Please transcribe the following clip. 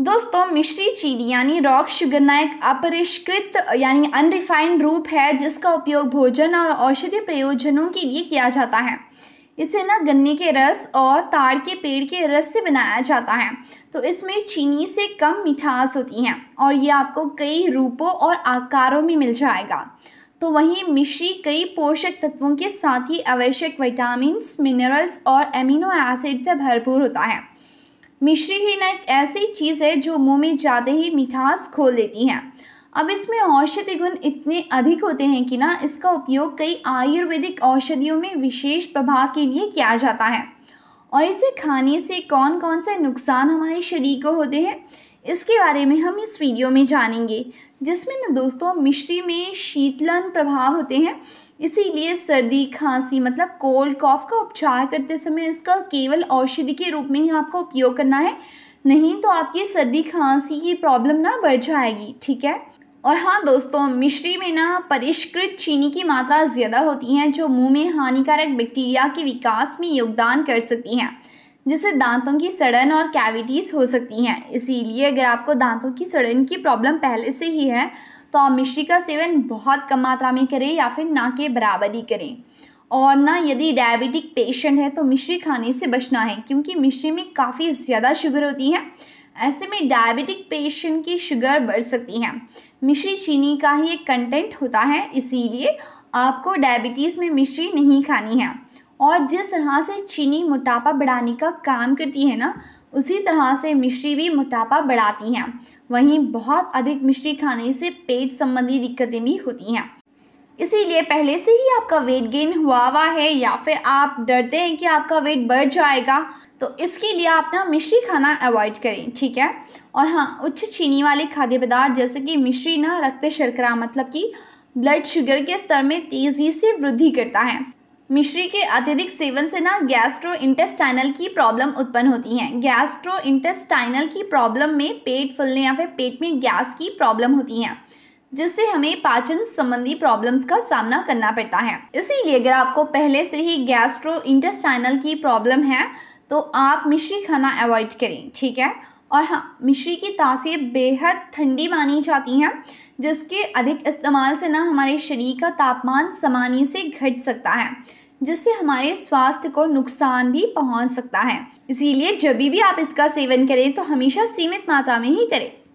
दोस्तों मिश्री चीनी यानी रॉक शुगर ना एक अपरिष्कृत यानी अनरिफाइंड रूप है जिसका उपयोग भोजन और औषधीय प्रयोजनों के लिए किया जाता है इसे ना गन्ने के रस और ताड़ के पेड़ के रस से बनाया जाता है तो इसमें चीनी से कम मिठास होती है और ये आपको कई रूपों और आकारों में मिल जाएगा तो वहीं मिश्री कई पोषक तत्वों के साथ ही आवश्यक विटामिन मिनरल्स और एमिनो एसिड से भरपूर होता है मिश्री ना एक ऐसी चीज़ है जो मुंह में ज़्यादा ही मिठास खोल देती है अब इसमें औषधि गुण इतने अधिक होते हैं कि ना इसका उपयोग कई आयुर्वेदिक औषधियों में विशेष प्रभाव के लिए किया जाता है और इसे खाने से कौन कौन से नुकसान हमारे शरीर को होते हैं इसके बारे में हम इस वीडियो में जानेंगे जिसमें ना दोस्तों मिश्री में शीतलन प्रभाव होते हैं इसीलिए सर्दी खांसी मतलब कोल्ड कॉफ का उपचार करते समय इसका केवल औषधि के रूप में ही आपको उपयोग करना है नहीं तो आपकी सर्दी खांसी की प्रॉब्लम ना बढ़ जाएगी ठीक है और हाँ दोस्तों मिश्री में ना परिष्कृत चीनी की मात्रा ज़्यादा होती है जो मुंह में हानिकारक बैक्टीरिया के विकास में योगदान कर सकती हैं जिससे दांतों की सड़न और कैविटीज़ हो सकती हैं इसीलिए अगर आपको दांतों की सड़न की प्रॉब्लम पहले से ही है तो आप मिश्री का सेवन बहुत कम मात्रा में करें या फिर ना के बराबर ही करें और ना यदि डायबिटिक पेशेंट है तो मिश्री खाने से बचना है क्योंकि मिश्री में काफ़ी ज़्यादा शुगर होती है ऐसे में डायबिटिक पेशेंट की शुगर बढ़ सकती है मिश्री चीनी का ही एक कंटेंट होता है इसीलिए आपको डायबिटीज़ में मिश्री नहीं खानी है और जिस तरह से चीनी मोटापा बढ़ाने का काम करती है ना उसी तरह से मिश्री भी मोटापा बढ़ाती हैं वहीं बहुत अधिक मिश्री खाने से पेट संबंधी दिक्कतें भी होती हैं इसीलिए पहले से ही आपका वेट गेन हुआ हुआ है या फिर आप डरते हैं कि आपका वेट बढ़ जाएगा तो इसके लिए आप ना मिश्री खाना अवॉइड करें ठीक है और हाँ उच्च चीनी वाले खाद्य पदार्थ जैसे कि मिश्री ना रक्त शर्करा मतलब कि ब्लड शुगर के स्तर में तेज़ी से वृद्धि करता है मिश्री के अत्यधिक सेवन से ना गैस्ट्रो इंटेस्टाइनल की प्रॉब्लम उत्पन्न होती हैं गैस्ट्रो इंटेस्टाइनल की प्रॉब्लम में पेट फूलने या फिर पेट में गैस की प्रॉब्लम होती हैं जिससे हमें पाचन संबंधी प्रॉब्लम्स का सामना करना पड़ता है इसीलिए अगर आपको पहले से ही गैस्ट्रो इंटेस्टाइनल की प्रॉब्लम है तो आप मिश्री खाना अवॉइड करें ठीक है और हाँ मिश्री की तासीर बेहद ठंडी मानी जाती हैं जिसके अधिक इस्तेमाल से ना हमारे शरीर का तापमान समानी से घट सकता है जिससे हमारे स्वास्थ्य को नुकसान भी पहुंच सकता है इसीलिए जब भी आप इसका सेवन करें तो हमेशा सीमित मात्रा में ही करें